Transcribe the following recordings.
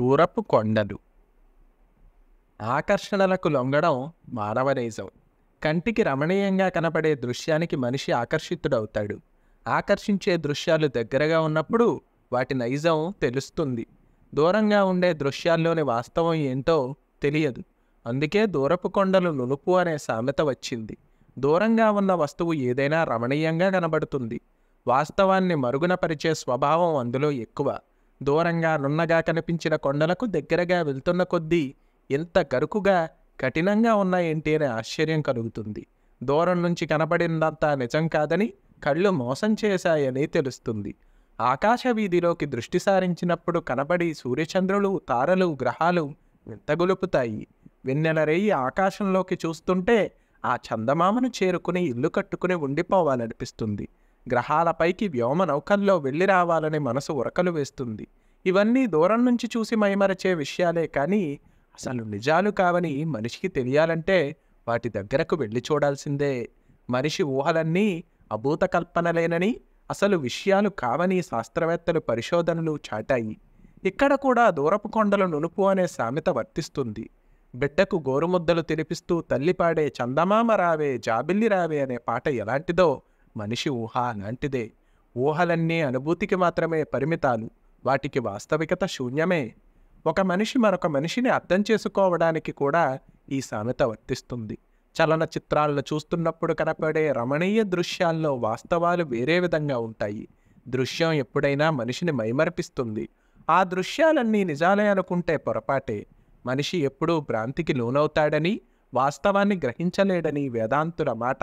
దూరపు కొండలు ఆకర్షణలకు లొంగడం మానవ నైజం కంటికి రమణీయంగా కనపడే దృశ్యానికి మనిషి ఆకర్షితుడవుతాడు ఆకర్షించే దృశ్యాలు దగ్గరగా ఉన్నప్పుడు వాటి నైజం తెలుస్తుంది దూరంగా ఉండే దృశ్యాల్లోని వాస్తవం ఏంటో తెలియదు అందుకే దూరపు కొండలు నునుపు అనే సామెత వచ్చింది దూరంగా ఉన్న వస్తువు ఏదైనా రమణీయంగా కనబడుతుంది వాస్తవాన్ని మరుగునపరిచే స్వభావం అందులో ఎక్కువ దూరంగా నున్నగా కనిపించిన కొండలకు దగ్గరగా వెళ్తున్న కొద్దీ ఎంత గరుకుగా కఠినంగా ఉన్నాయేంటి అనే ఆశ్చర్యం కలుగుతుంది దూరం నుంచి కనబడినంతా నిజం కాదని కళ్ళు మోసం చేశాయని తెలుస్తుంది ఆకాశ వీధిలోకి దృష్టి సారించినప్పుడు కనబడి సూర్యచంద్రులు తారలు గ్రహాలు వింతగొలుపుతాయి వెన్నెల రేయి ఆకాశంలోకి చూస్తుంటే ఆ చందమామను చేరుకుని ఇల్లు కట్టుకుని ఉండిపోవాలనిపిస్తుంది గ్రహాలపైకి వ్యోమ నౌకల్లో వెళ్ళి రావాలని మనసు ఉరకలు వేస్తుంది ఇవన్నీ దూరం నుంచి చూసి మైమరచే విషయాలే కానీ అసలు నిజాలు కావని మనిషికి తెలియాలంటే వాటి దగ్గరకు వెళ్ళి చూడాల్సిందే మనిషి ఊహలన్నీ అభూత కల్పనలేనని అసలు విషయాలు కావని శాస్త్రవేత్తలు పరిశోధనలు చాటాయి ఇక్కడ కూడా దూరపు కొండలు నునుపు అనే సామెత వర్తిస్తుంది బిడ్డకు గోరుముద్దలు తినిపిస్తూ తల్లిపాడే చందమామ రావే జాబిల్లి రావే అనే పాట ఎలాంటిదో మనిషి ఊహ అలాంటిదే ఊహలన్నీ అనుభూతికి మాత్రమే పరిమితాలు వాటికి వాస్తవికత శూన్యమే ఒక మనిషి మరొక మనిషిని అర్థం చేసుకోవడానికి కూడా ఈ సామెత వర్తిస్తుంది చలన చిత్రాలను చూస్తున్నప్పుడు కనపడే రమణీయ దృశ్యాల్లో వాస్తవాలు వేరే విధంగా ఉంటాయి దృశ్యం ఎప్పుడైనా మనిషిని మైమర్పిస్తుంది ఆ దృశ్యాలన్నీ నిజాలే అనుకుంటే పొరపాటే మనిషి ఎప్పుడూ భ్రాంతికి లోనవుతాడని వాస్తవాన్ని గ్రహించలేడని వేదాంతుల మాట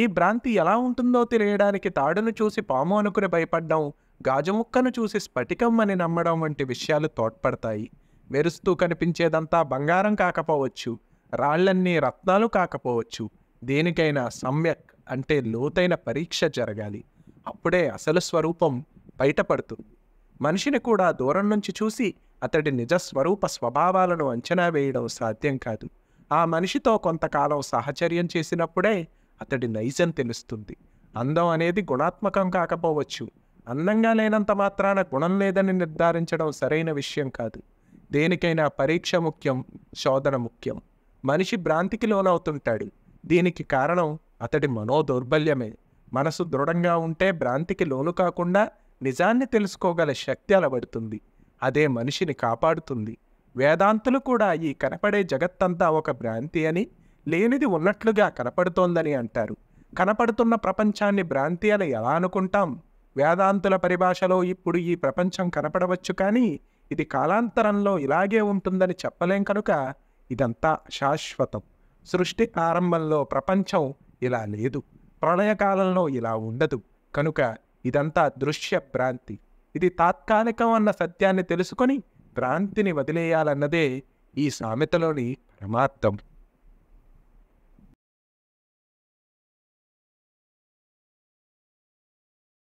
ఈ భ్రాంతి ఎలా ఉంటుందో తెలియడానికి తాడును చూసి పాము అనుకుని భయపడడం గాజుముక్కను చూసి స్ఫటికం అని నమ్మడం వంటి విషయాలు తోడ్పడతాయి మెరుస్తూ కనిపించేదంతా బంగారం కాకపోవచ్చు రాళ్లన్నీ రత్నాలు కాకపోవచ్చు దేనికైనా సమ్యక్ అంటే లోతైన పరీక్ష జరగాలి అప్పుడే అసలు స్వరూపం బయటపడుతుంది మనిషిని కూడా దూరం నుంచి చూసి అతడి నిజ స్వరూప స్వభావాలను అంచనా వేయడం సాధ్యం కాదు ఆ మనిషితో కొంతకాలం సాహచర్యం చేసినప్పుడే అతడి నైజం తెలుస్తుంది అందం అనేది గుణాత్మకం కాకపోవచ్చు అందంగా లేనంత మాత్రాన గుణం లేదని నిర్ధారించడం సరైన విషయం కాదు దేనికైనా పరీక్ష ముఖ్యం శోధన ముఖ్యం మనిషి భ్రాంతికి లోనవుతుంటాడు దీనికి కారణం అతడి మనోదౌర్బల్యమే మనసు దృఢంగా ఉంటే భ్రాంతికి లోను కాకుండా నిజాన్ని తెలుసుకోగల శక్తి అలవడుతుంది అదే మనిషిని కాపాడుతుంది వేదాంతులు కూడా ఈ కనపడే జగత్తంతా ఒక భ్రాంతి అని లేనిది ఉన్నట్లుగా కనపడుతోందని అంటారు కనపడుతున్న ప్రపంచాన్ని భ్రాంతి అని ఎలా అనుకుంటాం వేదాంతుల పరిభాషలో ఇప్పుడు ఈ ప్రపంచం కనపడవచ్చు కానీ ఇది కాలాంతరంలో ఇలాగే ఉంటుందని చెప్పలేం కనుక ఇదంతా శాశ్వతం సృష్టి ప్రారంభంలో ప్రపంచం ఇలా లేదు ప్రళయకాలంలో ఇలా ఉండదు కనుక ఇదంతా దృశ్య భ్రాంతి ఇది తాత్కాలికం అన్న సత్యాన్ని తెలుసుకొని భ్రాంతిని వదిలేయాలన్నదే ఈ సామెతలోని పరమార్థం